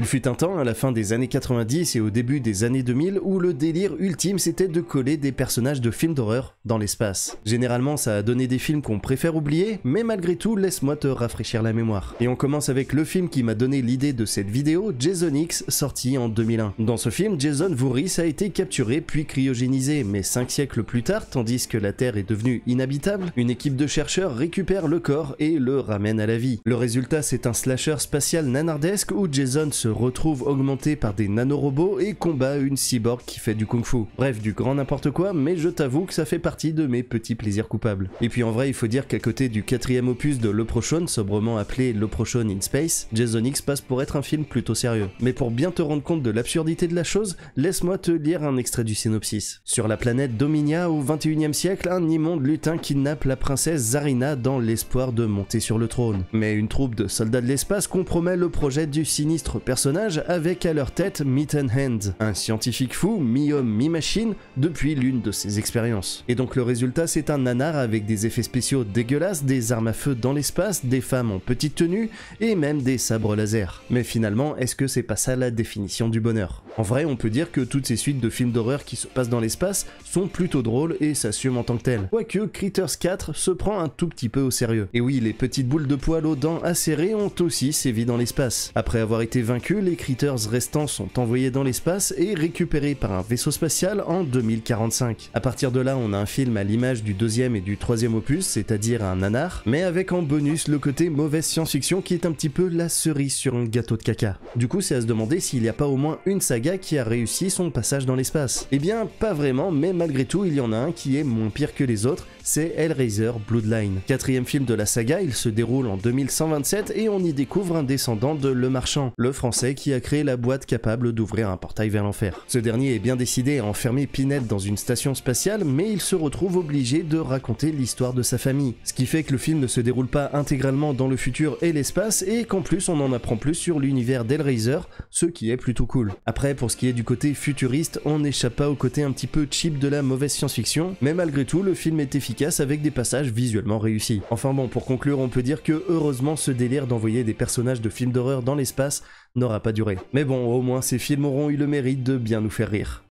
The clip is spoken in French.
Il fut un temps, à la fin des années 90 et au début des années 2000, où le délire ultime c'était de coller des personnages de films d'horreur dans l'espace. Généralement, ça a donné des films qu'on préfère oublier, mais malgré tout, laisse-moi te rafraîchir la mémoire. Et on commence avec le film qui m'a donné l'idée de cette vidéo, Jason X, sorti en 2001. Dans ce film, Jason Voorhees a été capturé puis cryogénisé, mais 5 siècles plus tard, tandis que la Terre est devenue inhabitable, une équipe de chercheurs récupère le corps et le ramène à la vie. Le résultat, c'est un slasher spatial nanardesque où Jason se retrouve augmenté par des nanorobots et combat une cyborg qui fait du kung-fu. Bref, du grand n'importe quoi, mais je t'avoue que ça fait partie de mes petits plaisirs coupables. Et puis en vrai, il faut dire qu'à côté du quatrième opus de Prochain, sobrement appelé Prochain in Space, Jason X passe pour être un film plutôt sérieux. Mais pour bien te rendre compte de l'absurdité de la chose, laisse-moi te lire un extrait du synopsis. Sur la planète Dominia, au 21 e siècle, un immonde lutin kidnappe la princesse Zarina dans l'espoir de monter sur le trône. Mais une troupe de soldats de l'espace compromet le projet du sinistre personnage avec à leur tête Hand, un scientifique fou, mi-homme, mi-machine, depuis l'une de ses expériences. Et donc le résultat, c'est un nanar avec des effets spéciaux dégueulasses, des armes à feu dans l'espace, des femmes en petite tenue et même des sabres laser. Mais finalement, est-ce que c'est pas ça la définition du bonheur En vrai, on peut dire que toutes ces suites de films d'horreur qui se passent dans l'espace sont plutôt drôles et s'assument en tant que telles. Quoique Critters 4 se prend un tout petit peu au sérieux. Et oui, les petites boules de poils aux dents acérées ont aussi sévi dans l'espace. Après avoir été vaincu que les Critters restants sont envoyés dans l'espace et récupérés par un vaisseau spatial en 2045. A partir de là, on a un film à l'image du deuxième et du troisième opus, c'est-à-dire un nanar, mais avec en bonus le côté mauvaise science-fiction qui est un petit peu la cerise sur un gâteau de caca. Du coup, c'est à se demander s'il n'y a pas au moins une saga qui a réussi son passage dans l'espace. Eh bien, pas vraiment, mais malgré tout, il y en a un qui est moins pire que les autres, c'est Hellraiser Bloodline. Quatrième film de la saga, il se déroule en 2127 et on y découvre un descendant de Le Marchand, le français français qui a créé la boîte capable d'ouvrir un portail vers l'enfer. Ce dernier est bien décidé à enfermer Pinette dans une station spatiale, mais il se retrouve obligé de raconter l'histoire de sa famille. Ce qui fait que le film ne se déroule pas intégralement dans le futur et l'espace, et qu'en plus on en apprend plus sur l'univers d'Hellraiser, ce qui est plutôt cool. Après, pour ce qui est du côté futuriste, on n'échappe pas au côté un petit peu cheap de la mauvaise science-fiction, mais malgré tout, le film est efficace avec des passages visuellement réussis. Enfin bon, pour conclure, on peut dire que heureusement ce délire d'envoyer des personnages de films d'horreur dans l'espace, n'aura pas duré. Mais bon, au moins ces films auront eu le mérite de bien nous faire rire.